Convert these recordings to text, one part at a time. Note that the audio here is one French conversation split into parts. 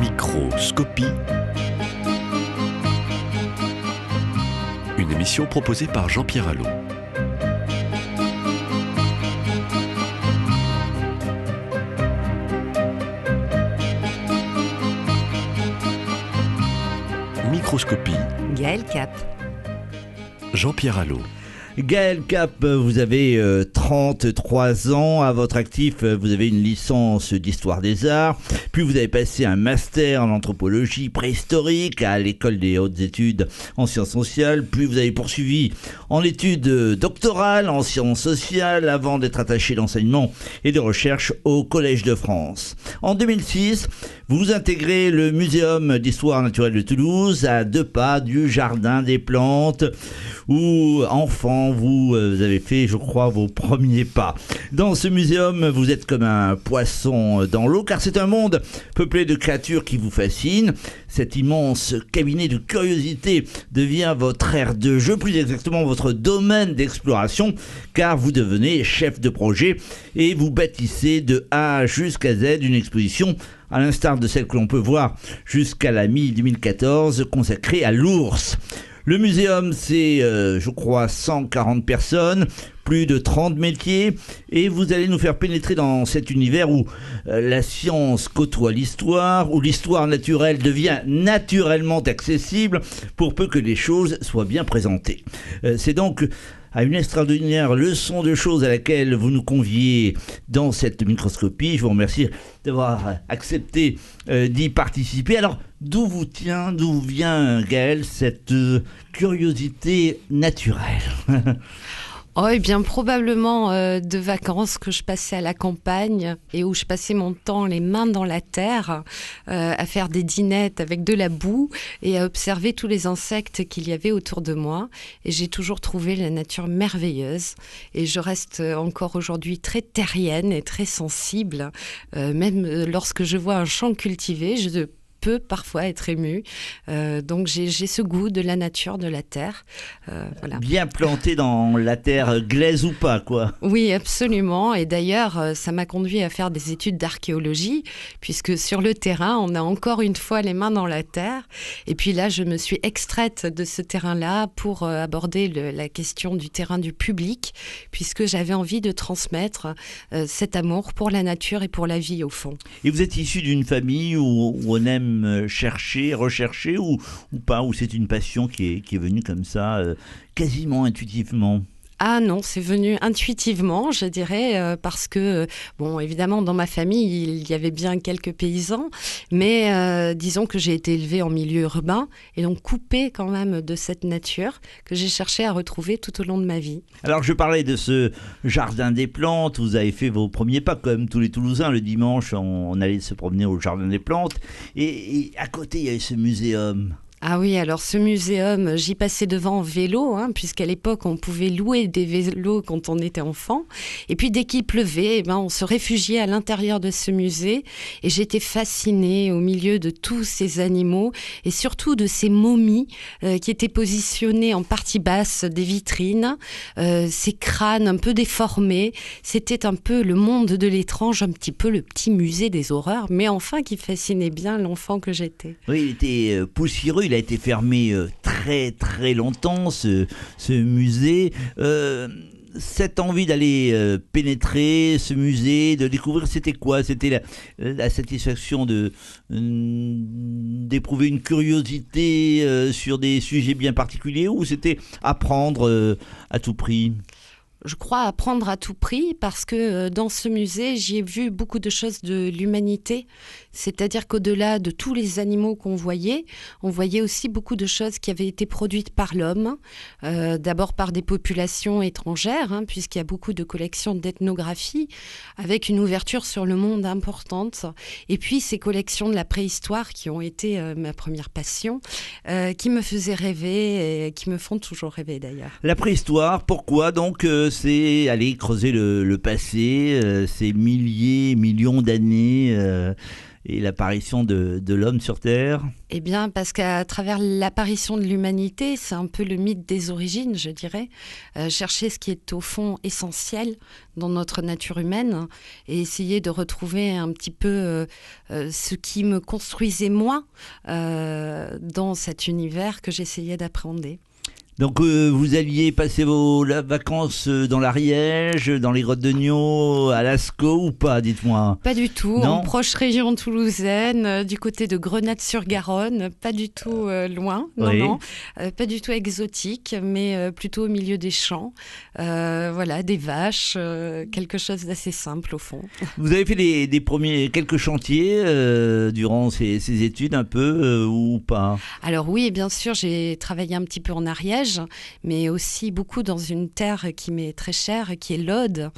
Microscopie. Une émission proposée par Jean-Pierre Allot. Microscopie. Gaël Cap. Jean-Pierre Allot. Gaël Cap, vous avez 33 euh, ans à votre actif, euh, vous avez une licence d'histoire des arts, puis vous avez passé un master en anthropologie préhistorique à l'école des hautes études en sciences sociales, puis vous avez poursuivi en études doctorales en sciences sociales avant d'être attaché d'enseignement et de recherche au Collège de France. En 2006, vous intégrez le Muséum d'histoire naturelle de Toulouse à deux pas du Jardin des plantes où enfant. Euh, vous avez fait, je crois, vos premiers pas. Dans ce muséum, vous êtes comme un poisson dans l'eau, car c'est un monde peuplé de créatures qui vous fascinent. Cet immense cabinet de curiosité devient votre aire de jeu, plus exactement votre domaine d'exploration, car vous devenez chef de projet et vous bâtissez de A jusqu'à Z une exposition à l'instar de celle que l'on peut voir jusqu'à la mi-2014 consacrée à l'ours. Le muséum, c'est, euh, je crois, 140 personnes, plus de 30 métiers, et vous allez nous faire pénétrer dans cet univers où euh, la science côtoie l'histoire, où l'histoire naturelle devient naturellement accessible, pour peu que les choses soient bien présentées. Euh, c'est donc à une extraordinaire leçon de choses à laquelle vous nous conviez dans cette microscopie. Je vous remercie d'avoir accepté euh, d'y participer. Alors, d'où vous tient, d'où vient, Gaël, cette euh, curiosité naturelle Oh, et eh bien probablement euh, de vacances que je passais à la campagne et où je passais mon temps les mains dans la terre euh, à faire des dinettes avec de la boue et à observer tous les insectes qu'il y avait autour de moi. Et j'ai toujours trouvé la nature merveilleuse et je reste encore aujourd'hui très terrienne et très sensible. Euh, même lorsque je vois un champ cultivé, je peut parfois être ému. Euh, donc j'ai ce goût de la nature, de la terre. Euh, Bien planté dans la terre, glaise ou pas, quoi. Oui, absolument. Et d'ailleurs, euh, ça m'a conduit à faire des études d'archéologie, puisque sur le terrain, on a encore une fois les mains dans la terre. Et puis là, je me suis extraite de ce terrain-là pour aborder la question du terrain du public, puisque j'avais envie de transmettre cet amour pour la nature et pour la vie, au fond. Et vous êtes issu d'une famille où on aime euh, chercher, rechercher ou, ou pas Ou c'est une passion qui est, qui est venue comme ça, euh, quasiment intuitivement ah non, c'est venu intuitivement, je dirais, euh, parce que, bon, évidemment, dans ma famille, il y avait bien quelques paysans, mais euh, disons que j'ai été élevée en milieu urbain, et donc coupée quand même de cette nature que j'ai cherché à retrouver tout au long de ma vie. Alors, je parlais de ce jardin des plantes, vous avez fait vos premiers pas, comme tous les Toulousains, le dimanche, on, allait se promener au jardin des plantes, et, à côté, il y avait ce muséum. Ah oui, alors ce muséum, j'y passais devant en vélo, hein, puisqu'à l'époque on pouvait louer des vélos quand on était enfant. Et puis dès qu'il pleuvait, eh ben, on se réfugiait à l'intérieur de ce musée. Et j'étais fascinée au milieu de tous ces animaux et surtout de ces momies euh, qui étaient positionnées en partie basse des vitrines, euh, ces crânes un peu déformés. C'était un peu le monde de l'étrange, un petit peu le petit musée des horreurs, mais enfin qui fascinait bien l'enfant que j'étais. Oui, il était euh, poussiéreux il a été fermé euh, très très longtemps, ce, musée. Euh, cette envie d'aller euh, pénétrer ce musée, de découvrir c'était quoi C'était la, satisfaction de d'éprouver une curiosité sur des sujets bien particuliers ou c'était apprendre à tout prix je crois, apprendre à tout prix parce que euh, dans ce musée, j'y ai vu beaucoup de choses de l'humanité. C'est-à-dire qu'au-delà de tous les animaux qu'on voyait, on voyait aussi beaucoup de choses qui avaient été produites par l'homme, euh, d'abord par des populations étrangères, hein, puisqu'il y a beaucoup de collections d'ethnographie, avec une ouverture sur le monde importante. Et puis ces collections de la préhistoire qui ont été euh, ma première passion, qui me faisaient rêver et qui me font toujours rêver d'ailleurs. La préhistoire, pourquoi donc c'est aller creuser le, passé, euh, ces milliers, millions d'années euh, et l'apparition de, l'homme sur Terre Eh bien, parce qu'à travers l'apparition de l'humanité, c'est un peu le mythe des origines, je dirais. Euh, chercher ce qui est au fond essentiel dans notre nature humaine et essayer de retrouver un petit peu ce qui me construisait moi dans cet univers que j'essayais d'appréhender. Donc euh, vous alliez passer vos vacances euh, dans l'Ariège, dans les grottes de Nyon, à euh, Lascaux ou pas, dites-moi Pas du tout, en proche région toulousaine, du côté de Grenade-sur-Garonne, pas du tout loin, non, non, pas du tout exotique, mais plutôt au milieu des champs, voilà, des vaches, quelque chose d'assez simple au fond. Vous avez fait des premiers, quelques chantiers durant ces, ces, études un peu ou pas Alors oui, bien sûr, j'ai travaillé un petit peu en Ariège, mais aussi beaucoup dans une terre qui m'est très chère, qui est l'Aude,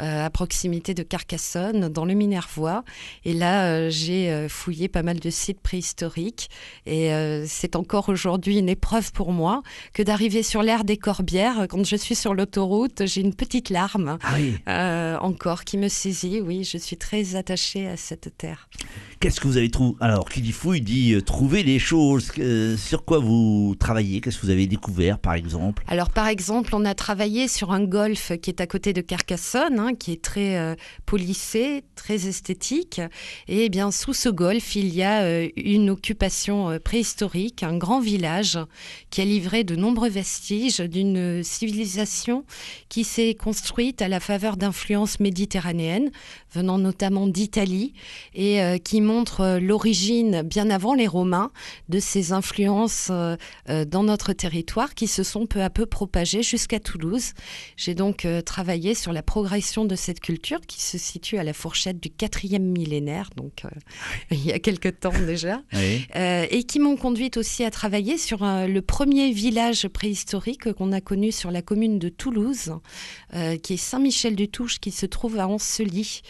euh, à proximité de Carcassonne, dans le Minervois. Et là, euh, j'ai euh, fouillé pas mal de sites préhistoriques. Et c'est encore aujourd'hui une épreuve pour moi que d'arriver sur l'aire des Corbières. Quand je suis sur l'autoroute, j'ai une petite larme ah encore qui me saisit. Oui, je suis très attachée à cette terre. Qu'est-ce que vous avez trouvé Alors, qui dit fouille dit euh, trouver des choses. Euh, sur quoi vous travaillez Qu'est-ce que vous avez découvert, par exemple Alors, par exemple, on a travaillé sur un golf qui est à côté de Carcassonne, hein, qui est très euh, polissé, très esthétique. Et eh bien, sous ce golf, il y a euh, une occupation préhistorique, un grand village qui a livré de nombreux vestiges d'une civilisation qui s'est construite à la faveur d'influences méditerranéennes, venant notamment d'Italie, et qui montre euh, l'origine, bien avant les Romains, de ces influences euh, euh, dans notre territoire qui se sont peu à peu propagées jusqu'à Toulouse. J'ai donc travaillé sur la progression de cette culture qui se situe à la fourchette du quatrième millénaire, donc il y a quelque temps déjà, et qui m'ont conduite aussi à travailler sur le premier village préhistorique qu'on a connu sur la commune de Toulouse, qui est Saint-Michel-du-Touche, qui se trouve à Ancely,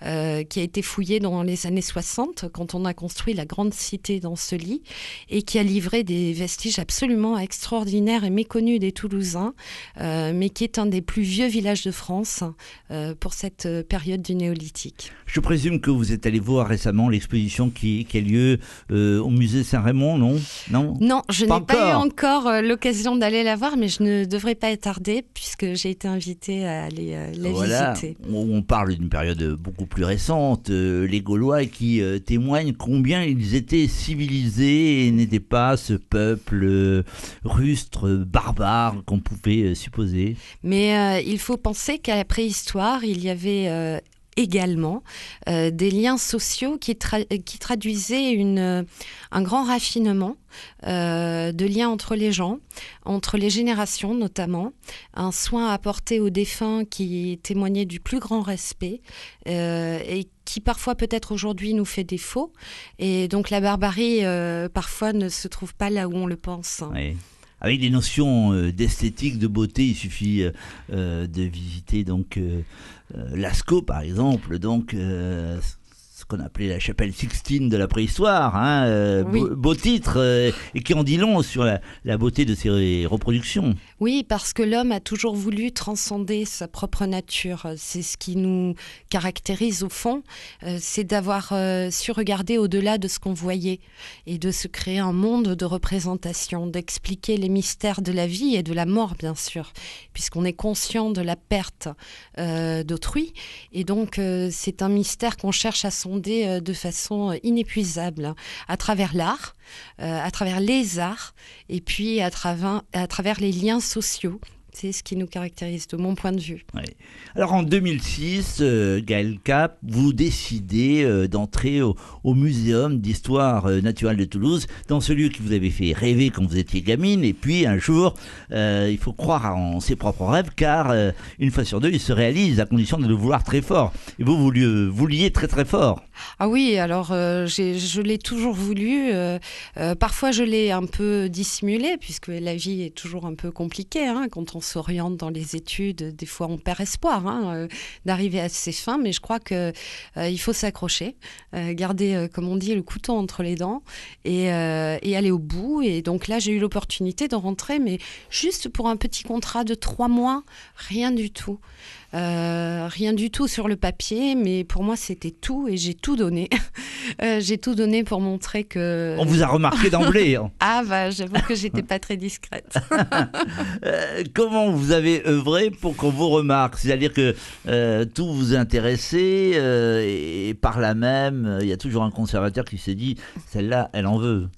qui a été fouillé dans les années 60 quand on a construit la grande cité dans ce lit, et qui a livré des vestiges absolument extraordinaires et méconnus des Toulousains, euh, mais qui est un des plus vieux villages de France euh, pour cette euh, période du néolithique. Je présume que vous êtes allé voir récemment l'exposition qui, a lieu au musée Saint-Raymond, non Non, non je n'ai pas eu encore l'occasion d'aller la voir, mais je ne devrais pas être tardée puisque j'ai été invitée à aller la visiter. On parle d'une période beaucoup plus récente, les Gaulois qui témoigne témoignent combien ils étaient civilisés et n'étaient pas ce peuple euh, rustre, barbare qu'on pouvait euh, supposer. Mais euh, il faut penser qu'à la préhistoire, il y avait également des liens sociaux qui, traduisaient une, un grand raffinement de liens entre les gens, entre les générations notamment, un soin apporté aux défunts qui témoignait du plus grand respect et qui parfois peut-être aujourd'hui nous fait défaut. Et donc la barbarie euh, parfois ne se trouve pas là où on le pense. Avec des notions euh, d'esthétique, de beauté, il suffit euh, de visiter donc Lascaux par exemple. Donc ce qu'on appelait la chapelle Sixtine de la préhistoire, hein, euh, beau, titre, euh, et qui en dit long sur la, beauté de ces reproductions. Oui, parce que l'homme a toujours voulu transcender sa propre nature. C'est ce qui nous caractérise au fond, euh, c'est d'avoir su regarder au-delà de ce qu'on voyait et de se créer un monde de représentation, d'expliquer les mystères de la vie et de la mort, bien sûr, puisqu'on est conscient de la perte d'autrui. Et donc, c'est un mystère qu'on cherche à euh, de façon euh, inépuisable hein, à travers l'art, euh, à travers les arts et puis à travers les liens sociaux c'est ce qui nous caractérise de mon point de vue. Alors en 2006, euh, Gaël Cap, vous décidez euh, d'entrer au, Muséum d'histoire euh, naturelle de Toulouse, dans ce lieu qui vous avait fait rêver quand vous étiez gamine, et puis un jour, euh, il faut croire en ses propres rêves, car une fois sur deux, ils se réalisent à condition de le vouloir très fort. Et vous, vous vouliez très très fort. Ah oui, alors je l'ai toujours voulu. parfois, je l'ai un peu dissimulé, puisque la vie est toujours un peu compliquée hein, quand on s'oriente dans les études, des fois on perd espoir hein, euh, d'arriver à ses fins, mais je crois qu'il euh, il faut s'accrocher, euh, garder, comme on dit, le couteau entre les dents et, et aller au bout. Et donc là, j'ai eu l'opportunité de rentrer, mais juste pour un petit contrat de trois mois, rien du tout. Euh, rien du tout sur le papier, mais pour moi c'était tout et j'ai tout donné. Euh, j'ai tout donné pour montrer que. On vous a remarqué d'emblée. Hein. ah bah j'avoue que j'étais pas très discrète. Euh, comment vous avez œuvré pour qu'on vous remarque C'est-à-dire que tout vous intéressait et, et par là même, il y a toujours un conservateur qui s'est dit celle-là, elle en veut.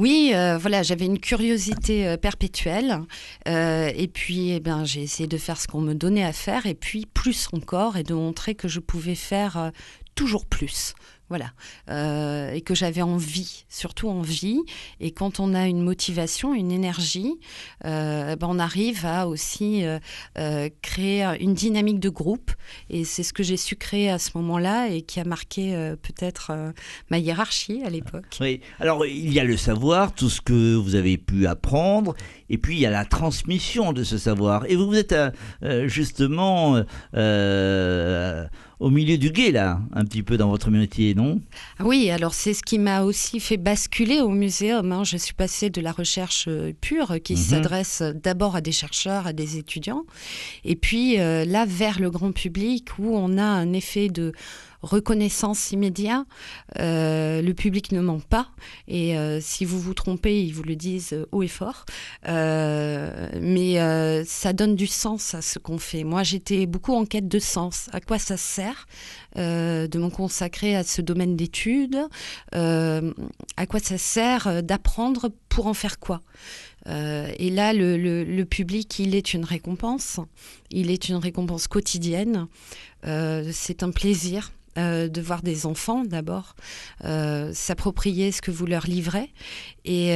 Oui, euh, voilà, j'avais une curiosité euh, perpétuelle. Euh, et puis, eh ben, j'ai essayé de faire ce qu'on me donnait à faire, et puis plus encore, et de montrer que je pouvais faire toujours plus. Voilà. Euh, et que j'avais envie, surtout envie. Et quand on a une motivation, une énergie, euh, ben on arrive à aussi euh, créer une dynamique de groupe. Et c'est ce que j'ai su créer à ce moment-là et qui a marqué peut-être ma hiérarchie à l'époque. Oui. Alors, il y a le savoir, tout ce que vous avez pu apprendre. Et puis, il y a la transmission de ce savoir. Et vous, vous êtes justement au milieu du guet, là, un petit peu dans votre métier, non ah Oui, alors c'est ce qui m'a aussi fait basculer au muséum. Hein. Je suis passée de la recherche euh, pure, qui mhm. s'adresse d'abord à des chercheurs, à des étudiants, et puis euh, là vers le grand public, où on a un effet de reconnaissance immédiate. Euh, le public ne ment pas. Et euh, si vous vous trompez, ils vous le disent haut et fort. Euh, mais ça donne du sens à ce qu'on fait. Moi, j'étais beaucoup en quête de sens. À quoi ça sert de m'en consacrer à ce domaine d'études À quoi ça sert d'apprendre pour en faire quoi euh, et là, le, public, il est une récompense. Il est une récompense quotidienne. Euh, c'est un plaisir. Euh, de voir des enfants d'abord s'approprier ce que vous leur livrez et,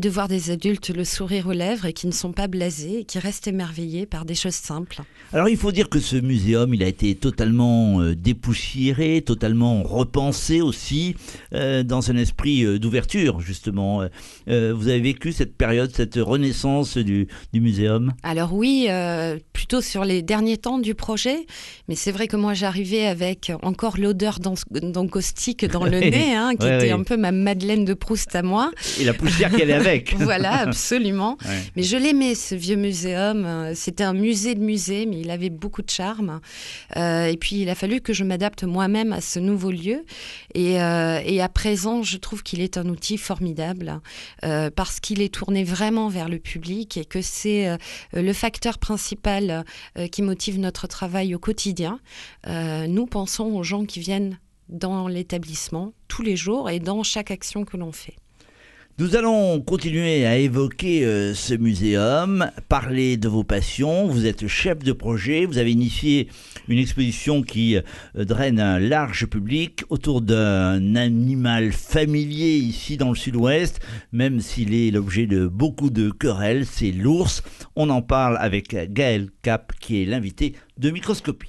de voir des adultes le sourire aux lèvres et qui ne sont pas blasés et qui restent émerveillés par des choses simples. Alors il faut dire que ce muséum, il a été totalement dépoussiéré, totalement repensé aussi dans un esprit d'ouverture justement. vous avez vécu cette période, cette renaissance du, muséum Alors oui, euh, plutôt sur les derniers temps du projet, mais c'est vrai que moi j'arrivais avec encore l'odeur d'encaustique dans le nez, hein, qui était un peu ma Madeleine de Proust à moi. Et la poussière qu'elle est avec. voilà, absolument. Mais je l'aimais ce vieux muséum. C'était un musée de musée, mais il avait beaucoup de charme. Euh, et puis il a fallu que je m'adapte moi-même à ce nouveau lieu. et euh, à présent, je trouve qu'il est un outil formidable parce qu'il est tourné vraiment vers le public et que c'est euh, le facteur principal euh, qui motive notre travail au quotidien, euh, nous pensons aux gens qui viennent dans l'établissement tous les jours et dans chaque action que l'on fait. Nous allons continuer à évoquer euh, ce muséum, parler de vos passions. Vous êtes chef de projet, vous avez initié une exposition qui euh, draine un large public autour d'un animal familier ici dans le sud-ouest, même s'il est l'objet de beaucoup de querelles, c'est l'ours. On en parle avec Gaël Cap qui est l'invité de Microscopie.